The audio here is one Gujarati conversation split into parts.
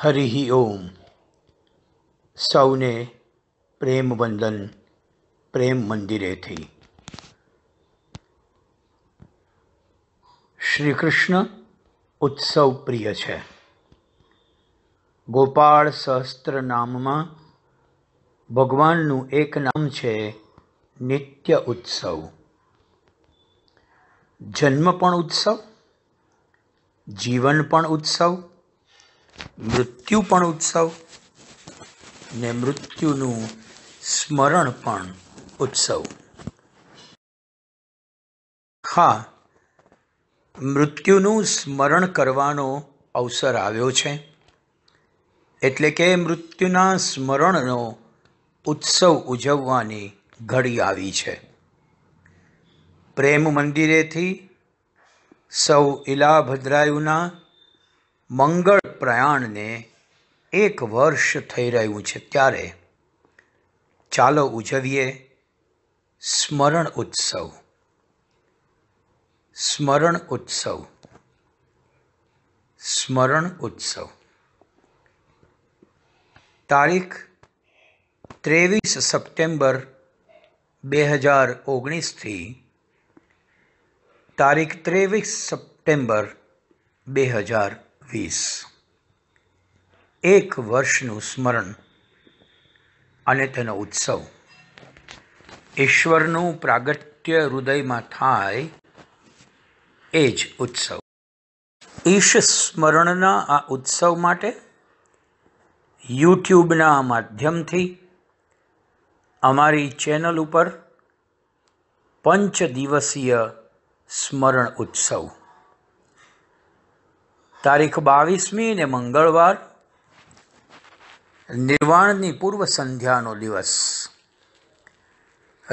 હરિહિ ઓમ સૌને પ્રેમ વંદન પ્રેમ મંદિરેથી શ્રી કૃષ્ણ ઉત્સવ પ્રિય છે ગોપાળ સહસ્ત્ર નામમાં ભગવાનનું એક નામ છે નિત્ય ઉત્સવ જન્મ પણ ઉત્સવ જીવન પણ ઉત્સવ મૃત્યુ પણ ઉત્સવ ને મૃત્યુનું સ્મરણ પણ ઉત્સવ હા મૃત્યુનું સ્મરણ કરવાનો અવસર આવ્યો છે એટલે કે મૃત્યુના સ્મરણનો ઉત્સવ ઉજવવાની ઘડી આવી છે પ્રેમ મંદિરેથી સૌ ઇલાભદ્રાયુના મંગળ પ્રયાણને એક વર્ષ થઈ રહ્યું છે ત્યારે ચાલો ઉજવીએ સ્મરણ ઉત્સવ સ્મરણ ઉત્સવ સ્મરણ ઉત્સવ તારીખ ત્રેવીસ સપ્ટેમ્બર બે હજાર ઓગણીસથી તારીખ ત્રેવીસ સપ્ટેમ્બર બે હજાર વીસ એક વર્ષનું સ્મરણ અને તેનો ઉત્સવ ઈશ્વરનું પ્રાગટ્ય હૃદયમાં થાય એ જ ઉત્સવ ઈશ સ્મરણના આ ઉત્સવ માટે યુટ્યુબના માધ્યમથી અમારી ચેનલ ઉપર પંચ દિવસીય સ્મરણ ઉત્સવ તારીખ 22મી ને મંગળવાર નિર્વાણની પૂર્વ સંધ્યાનો દિવસ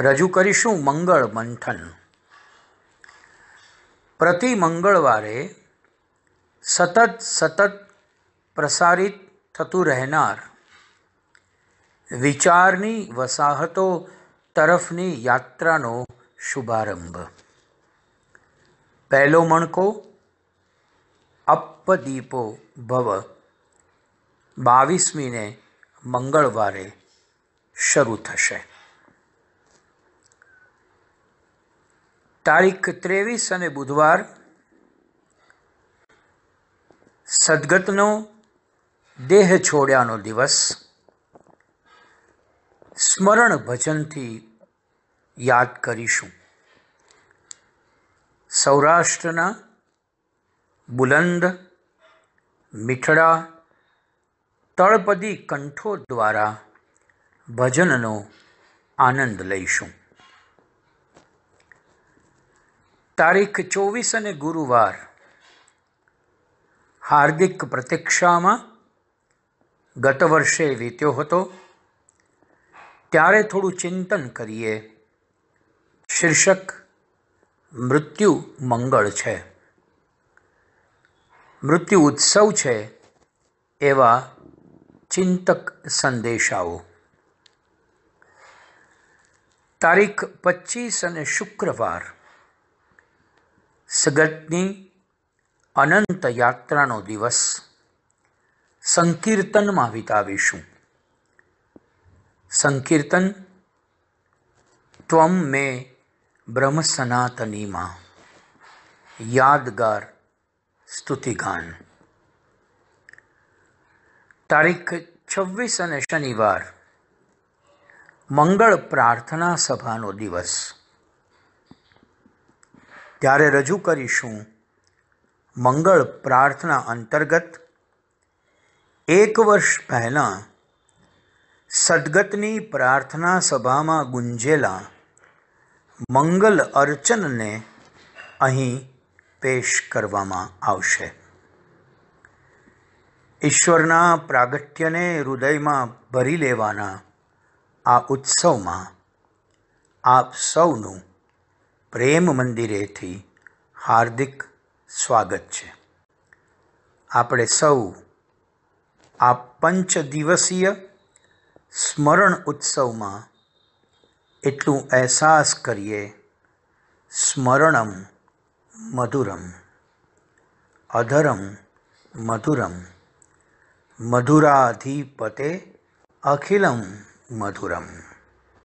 રજુ કરીશું મંગળ મંથન પ્રતિ મંગળવારે સતત સતત પ્રસારીત થતું રહેનાર વિચારની વસાહતો તરફની યાત્રાનો શુભારંભ પહેલો મણકો અપદીપો ભવ બાવીસમીને મંગળવારે શરૂ થશે તારીખ ત્રેવીસ અને બુધવાર સદગતનો દેહ છોડ્યાનો દિવસ સ્મરણ ભજનથી યાદ કરીશું સૌરાષ્ટ્રના બુલંદ મીઠડા તળપદી કંઠો દ્વારા ભજનનો આનંદ લઈશું તારીખ ચોવીસ અને ગુરુવાર હાર્દિક પ્રતીક્ષામાં ગત વર્ષે વીત્યો હતો ત્યારે થોડું ચિંતન કરીએ શીર્ષક મૃત્યુ મંગળ છે મૃત્યુ ઉત્સવ છે એવા ચિંતક સંદેશાઓ તારીખ પચીસ અને શુક્રવાર સગતની અનંત યાત્રાનો દિવસ સંકીર્તનમાં વિતાવીશું સંકીર્તન ત્વમ મેં બ્રહ્મ સનાતનીમાં યાદગાર સ્તુતિગાન તારીખ છવ્વીસ અને શનિવાર મંગળ પ્રાર્થના સભાનો દિવસ ત્યારે રજૂ કરીશું મંગળ પ્રાર્થના અંતર્ગત એક વર્ષ પહેલાં સદગતની પ્રાર્થના સભામાં ગુંજેલા મંગલ અર્ચનને અહીં પેશ કરવામાં આવશે ઈશ્વરના પ્રાગટ્યને હૃદયમાં ભરી લેવાના આ ઉત્સવમાં આપ સૌનું પ્રેમ મંદિરેથી હાર્દિક સ્વાગત છે આપણે સૌ આ પંચ દિવસીય સ્મરણ ઉત્સવમાં એટલું અહેસાસ કરીએ સ્મરણમ મધુરમ અધરમ મધુરમ મધુરાધિપતે અખિલમ મધુરમ